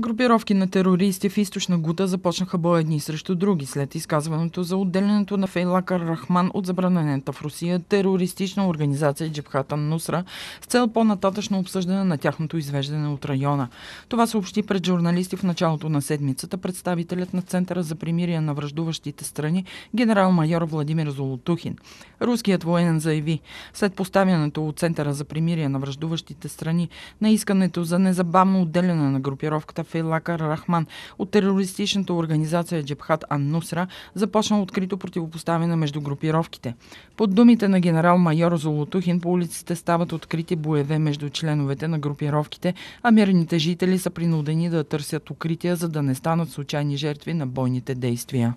Групировки на терористи в източна Гута започнаха боя едни срещу други след изказването за отделянето на Фейлака Рахман от забранената в Русия терористична организация Джебхата Нусра с цел по-нататъчно обсъждане на тяхното извеждане от района. Това съобщи пред журналисти в началото на седмицата представителят на Центъра за примирие на връждуващите страни генерал-майор Владимир Золотухин. Руският военен заяви, след поставянето от Центъра за примирие на връждуващите страни на искането за незабавно отделяне на групировката Фейлакар Рахман от терористичната организация Джебхат Ан-Нусра започна открито противопоставяне между групировките. Под думите на генерал-майор Золотухин по улиците стават открити боеве между членовете на групировките, а мирните жители са принудени да търсят укрития, за да не станат случайни жертви на бойните действия.